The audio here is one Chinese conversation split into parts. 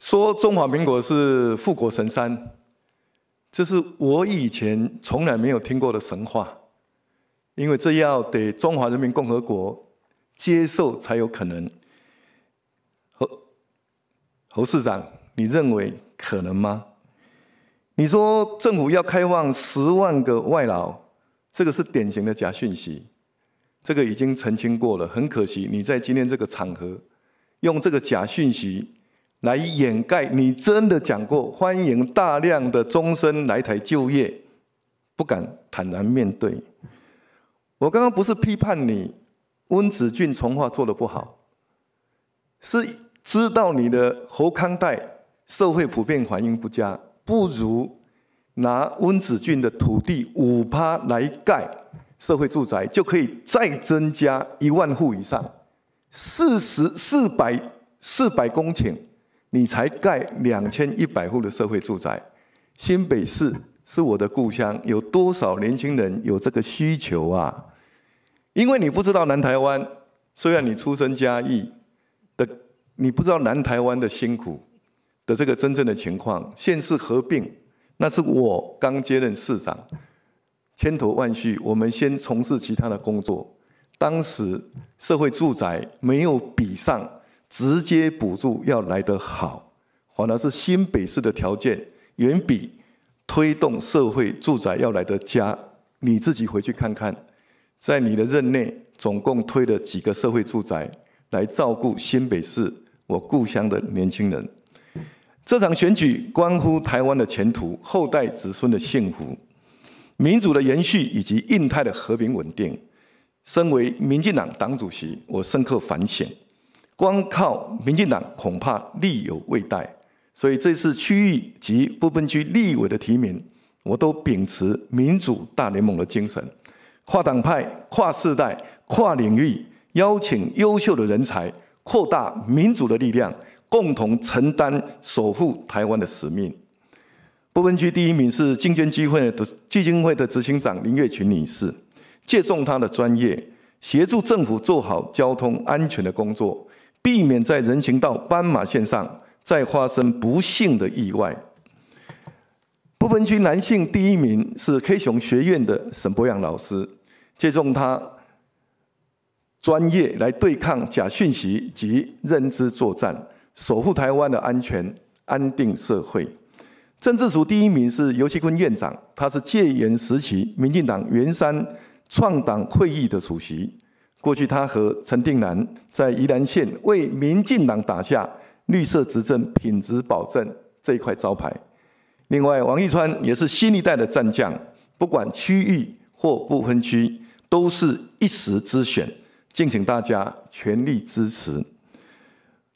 说中华民国是富国神山，这是我以前从来没有听过的神话，因为这要得中华人民共和国接受才有可能。侯侯市长，你认为可能吗？你说政府要开放十万个外劳，这个是典型的假讯息，这个已经澄清过了。很可惜，你在今天这个场合用这个假讯息。来掩盖你真的讲过欢迎大量的终身来台就业，不敢坦然面对。我刚刚不是批判你温子俊从化做的不好，是知道你的侯康代社会普遍反应不佳，不如拿温子俊的土地五趴来盖社会住宅，就可以再增加一万户以上，四十四百四百公顷。你才盖两千一百户的社会住宅，新北市是我的故乡，有多少年轻人有这个需求啊？因为你不知道南台湾，虽然你出身家业的，你不知道南台湾的辛苦的这个真正的情况。县市合并，那是我刚接任市长，千头万绪，我们先从事其他的工作。当时社会住宅没有比上。直接补助要来得好，反而是新北市的条件远比推动社会住宅要来得佳。你自己回去看看，在你的任内总共推了几个社会住宅来照顾新北市我故乡的年轻人？这场选举关乎台湾的前途、后代子孙的幸福、民主的延续以及印太的和平稳定。身为民进党党主席，我深刻反省。光靠民进党恐怕力有未逮，所以这次区域及部分区立委的提名，我都秉持民主大联盟的精神，跨党派、跨世代、跨领域，邀请优秀的人才，扩大民主的力量，共同承担守护台湾的使命。部分区第一名是金券基会的基金会的执行长林月群女士，借重她的专业，协助政府做好交通安全的工作。避免在人行道斑马线上再发生不幸的意外。不分区男性第一名是 K 雄学院的沈博阳老师，借重他专业来对抗假讯息及认知作战，守护台湾的安全安定社会。政治组第一名是尤其坤院长，他是戒严时期民进党元山创党会议的主席。过去他和陈定南在宜兰县为民进党打下绿色执政品质保证这一块招牌。另外，王义川也是新一代的战将，不管区域或不分区，都是一时之选，敬请大家全力支持。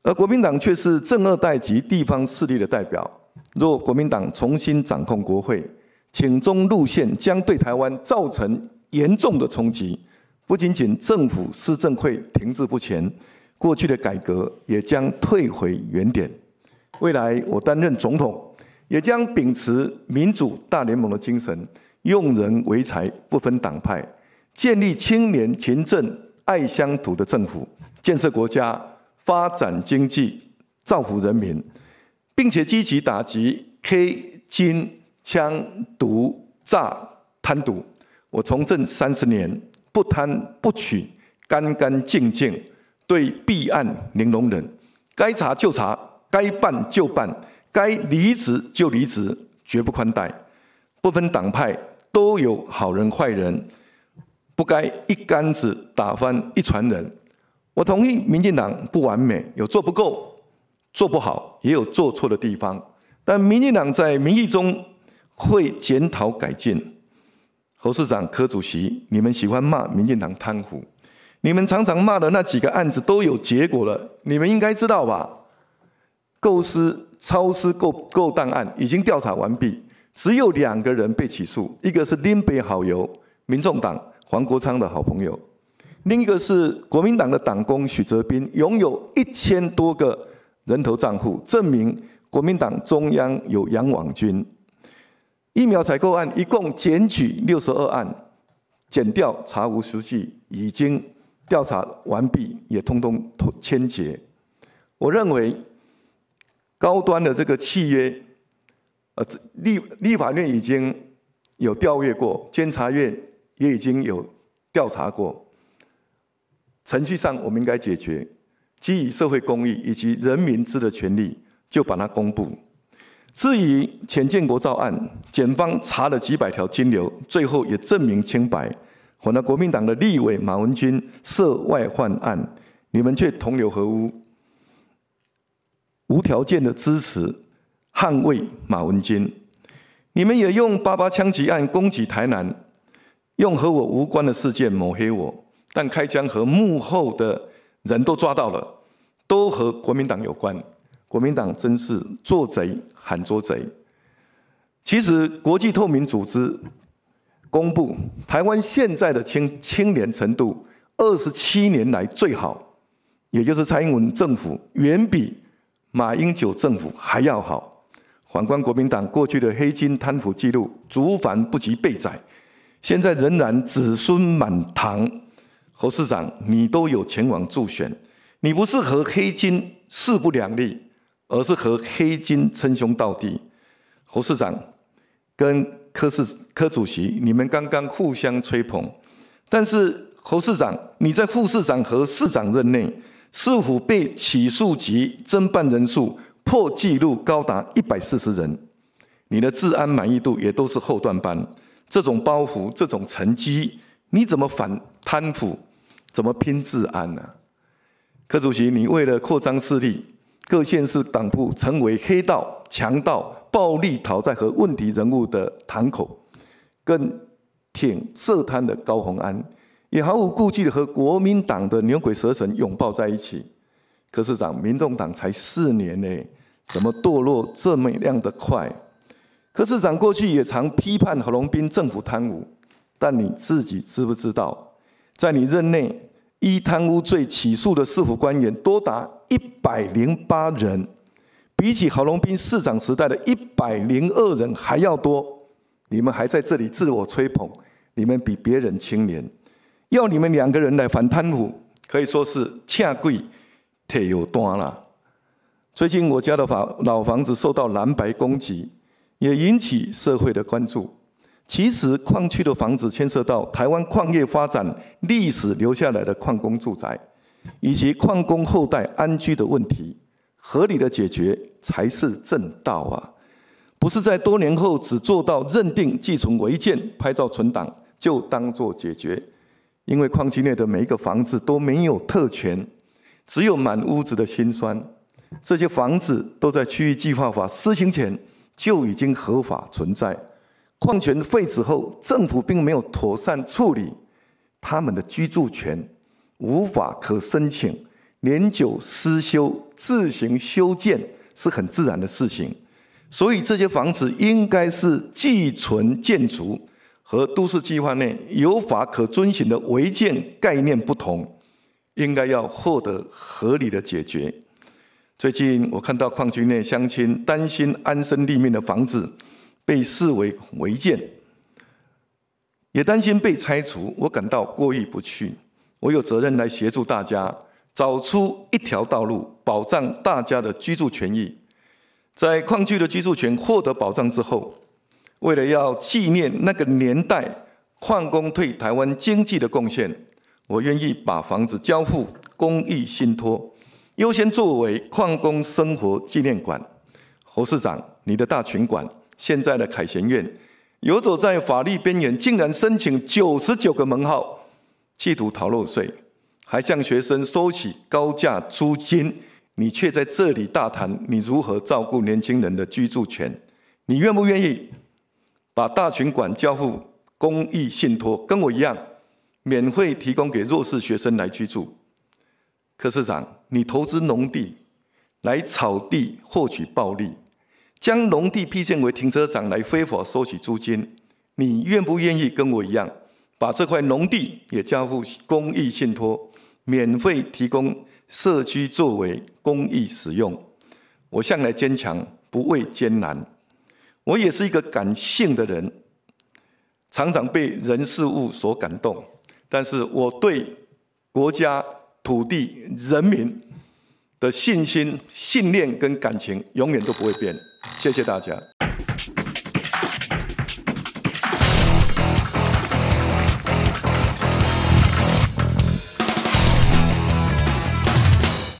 而国民党却是正二代及地方势力的代表，若国民党重新掌控国会，请中路线将对台湾造成严重的冲击。不仅仅政府施政会停滞不前，过去的改革也将退回原点。未来我担任总统，也将秉持民主大联盟的精神，用人为才，不分党派，建立青年勤政爱乡土的政府，建设国家，发展经济，造福人民，并且积极打击黑金、枪毒、诈贪赌。我从政三十年。不贪不取，干干净净，对弊案零容忍，该查就查，该办就办，该离职就离职，绝不宽待，不分党派都有好人坏人，不该一竿子打翻一船人。我同意民进党不完美，有做不够、做不好，也有做错的地方，但民进党在民意中会检讨改进。侯市长、柯主席，你们喜欢骂民进党贪腐，你们常常骂的那几个案子都有结果了，你们应该知道吧？构私、超私购购档案已经调查完毕，只有两个人被起诉，一个是林北好友、民众党黄国昌的好朋友，另一个是国民党的党工许泽斌，拥有一千多个人头账户，证明国民党中央有杨网军。疫苗采购案一共检举六十二案，检调查无实据，已经调查完毕，也通通签结。我认为高端的这个契约，呃，立立法院已经有调阅过，监察院也已经有调查过。程序上我们应该解决，基于社会公益以及人民之的权利，就把它公布。至于钱建国造案，检方查了几百条金流，最后也证明清白。反了国民党的立委马文君涉外犯案，你们却同流合污，无条件的支持捍卫马文君。你们也用八八枪击案攻击台南，用和我无关的事件抹黑我。但开枪和幕后的人都抓到了，都和国民党有关。国民党真是做贼喊捉贼。其实，国际透明组织公布，台湾现在的清青廉程度，二十七年来最好，也就是蔡英文政府远比马英九政府还要好。反观国民党过去的黑金贪腐记录，竹凡不及被宰，现在仍然子孙满堂。侯市长，你都有前往助选，你不是和黑金势不两立？而是和黑金称兄道弟。侯市长跟柯市柯主席，你们刚刚互相吹捧，但是侯市长你在副市长和市长任内，是否被起诉及侦办人数破纪录高达一百四十人，你的治安满意度也都是后段班。这种包袱，这种成绩，你怎么反贪腐？怎么拼治安呢？柯主席，你为了扩张势力？各县市党部成为黑道、强盗、暴力讨债和问题人物的堂口，更挺涉贪的高鸿安，也毫无顾忌的和国民党的牛鬼蛇神拥抱在一起。柯市长，民众党才四年呢，怎么堕落这么样的快？柯市长过去也常批判何龙斌政府贪污，但你自己知不知道，在你任内？依贪污罪起诉的市府官员多达一百零八人，比起郝龙斌市长时代的一百零二人还要多。你们还在这里自我吹捧，你们比别人清廉，要你们两个人来反贪污，可以说是恰贵太有端了。最近我家的房老房子受到蓝白攻击，也引起社会的关注。其实，矿区的房子牵涉到台湾矿业发展历史留下来的矿工住宅，以及矿工后代安居的问题，合理的解决才是正道啊！不是在多年后只做到认定、寄存、违建、拍照存档就当做解决，因为矿区内的每一个房子都没有特权，只有满屋子的辛酸。这些房子都在区域计划法施行前就已经合法存在。矿权废止后，政府并没有妥善处理他们的居住权，无法可申请，年久失修，自行修建是很自然的事情。所以这些房子应该是寄存建筑，和都市计划内有法可遵循的违建概念不同，应该要获得合理的解决。最近我看到矿区内乡亲担心安身立命的房子。被视为违建，也担心被拆除，我感到过意不去。我有责任来协助大家找出一条道路，保障大家的居住权益。在矿区的居住权获得保障之后，为了要纪念那个年代矿工对台湾经济的贡献，我愿意把房子交付公益信托，优先作为矿工生活纪念馆。侯市长，你的大群馆。现在的凯旋院游走在法律边缘，竟然申请九十九个门号，企图逃漏税，还向学生收取高价租金。你却在这里大谈你如何照顾年轻人的居住权，你愿不愿意把大群馆交付公益信托，跟我一样免费提供给弱势学生来居住？柯市长，你投资农地来炒地获取暴利。将农地辟建为停车场来非法收取租金，你愿不愿意跟我一样，把这块农地也交付公益信托，免费提供社区作为公益使用？我向来坚强，不畏艰难。我也是一个感性的人，常常被人事物所感动。但是我对国家、土地、人民。的信心、信念跟感情永远都不会变。谢谢大家。